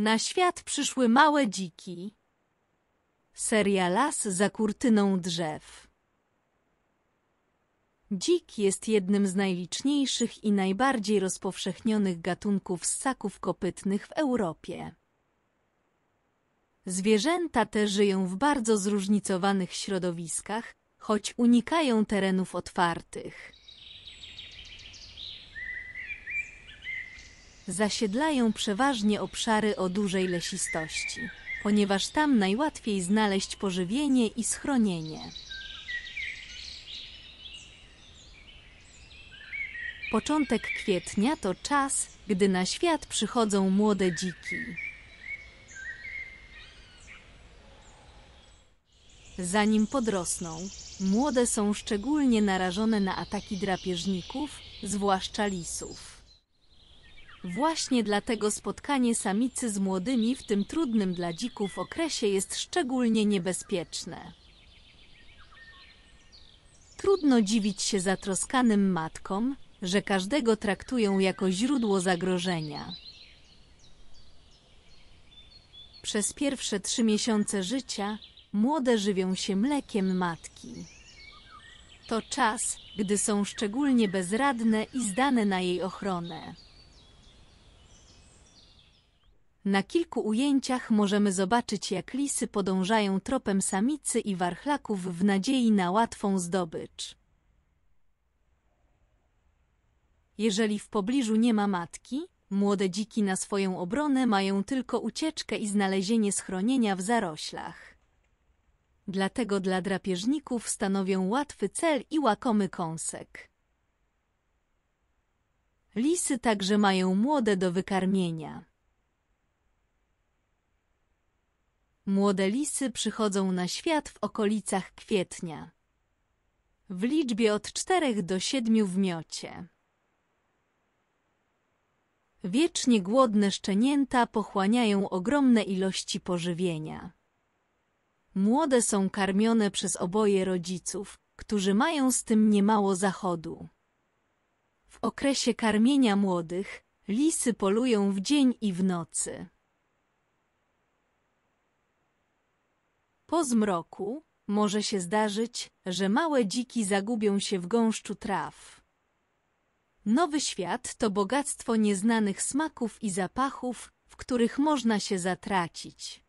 Na świat przyszły małe dziki. Seria las za kurtyną drzew. Dzik jest jednym z najliczniejszych i najbardziej rozpowszechnionych gatunków ssaków kopytnych w Europie. Zwierzęta te żyją w bardzo zróżnicowanych środowiskach, choć unikają terenów otwartych. zasiedlają przeważnie obszary o dużej lesistości, ponieważ tam najłatwiej znaleźć pożywienie i schronienie. Początek kwietnia to czas, gdy na świat przychodzą młode dziki. Zanim podrosną, młode są szczególnie narażone na ataki drapieżników, zwłaszcza lisów. Właśnie dlatego spotkanie samicy z młodymi w tym trudnym dla dzików okresie jest szczególnie niebezpieczne. Trudno dziwić się zatroskanym matkom, że każdego traktują jako źródło zagrożenia. Przez pierwsze trzy miesiące życia młode żywią się mlekiem matki. To czas, gdy są szczególnie bezradne i zdane na jej ochronę. Na kilku ujęciach możemy zobaczyć jak lisy podążają tropem samicy i warchlaków w nadziei na łatwą zdobycz. Jeżeli w pobliżu nie ma matki, młode dziki na swoją obronę mają tylko ucieczkę i znalezienie schronienia w zaroślach. Dlatego dla drapieżników stanowią łatwy cel i łakomy kąsek. Lisy także mają młode do wykarmienia. Młode lisy przychodzą na świat w okolicach kwietnia. W liczbie od czterech do siedmiu w miocie. Wiecznie głodne szczenięta pochłaniają ogromne ilości pożywienia. Młode są karmione przez oboje rodziców, którzy mają z tym niemało zachodu. W okresie karmienia młodych lisy polują w dzień i w nocy. Po zmroku może się zdarzyć, że małe dziki zagubią się w gąszczu traw. Nowy świat to bogactwo nieznanych smaków i zapachów, w których można się zatracić.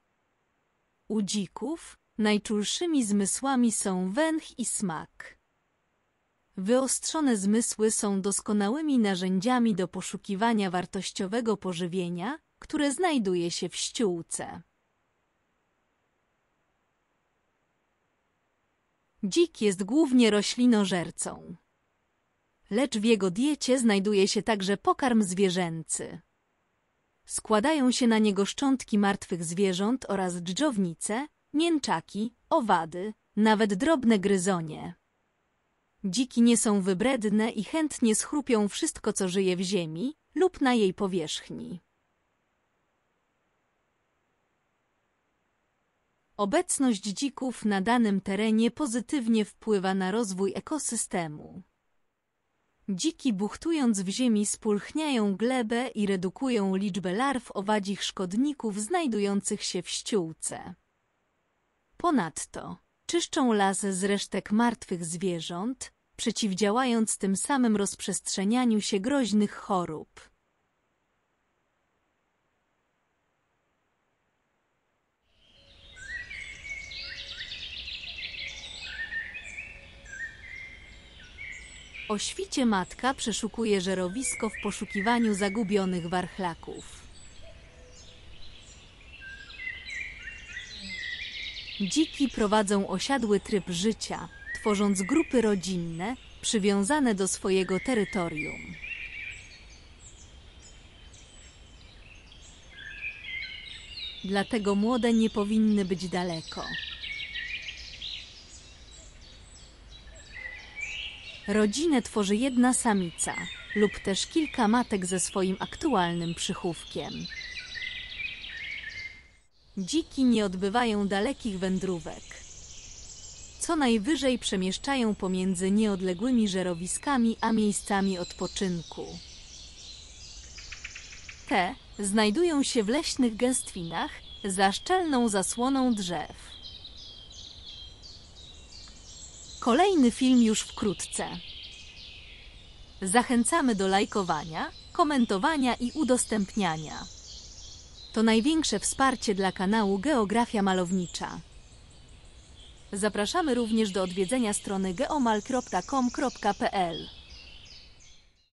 U dzików najczulszymi zmysłami są węch i smak. Wyostrzone zmysły są doskonałymi narzędziami do poszukiwania wartościowego pożywienia, które znajduje się w ściółce. Dzik jest głównie roślinożercą. Lecz w jego diecie znajduje się także pokarm zwierzęcy. Składają się na niego szczątki martwych zwierząt oraz dżdżownice, mięczaki, owady, nawet drobne gryzonie. Dziki nie są wybredne i chętnie schrupią wszystko, co żyje w ziemi lub na jej powierzchni. Obecność dzików na danym terenie pozytywnie wpływa na rozwój ekosystemu. Dziki buchtując w ziemi spulchniają glebę i redukują liczbę larw owadzich szkodników znajdujących się w ściółce. Ponadto czyszczą las z resztek martwych zwierząt, przeciwdziałając tym samym rozprzestrzenianiu się groźnych chorób. O świcie matka przeszukuje żerowisko w poszukiwaniu zagubionych warchlaków. Dziki prowadzą osiadły tryb życia, tworząc grupy rodzinne przywiązane do swojego terytorium. Dlatego młode nie powinny być daleko. Rodzinę tworzy jedna samica lub też kilka matek ze swoim aktualnym przychówkiem. Dziki nie odbywają dalekich wędrówek. Co najwyżej przemieszczają pomiędzy nieodległymi żerowiskami a miejscami odpoczynku. Te znajdują się w leśnych gęstwinach za szczelną zasłoną drzew. Kolejny film już wkrótce. Zachęcamy do lajkowania, komentowania i udostępniania. To największe wsparcie dla kanału Geografia Malownicza. Zapraszamy również do odwiedzenia strony geomal.com.pl.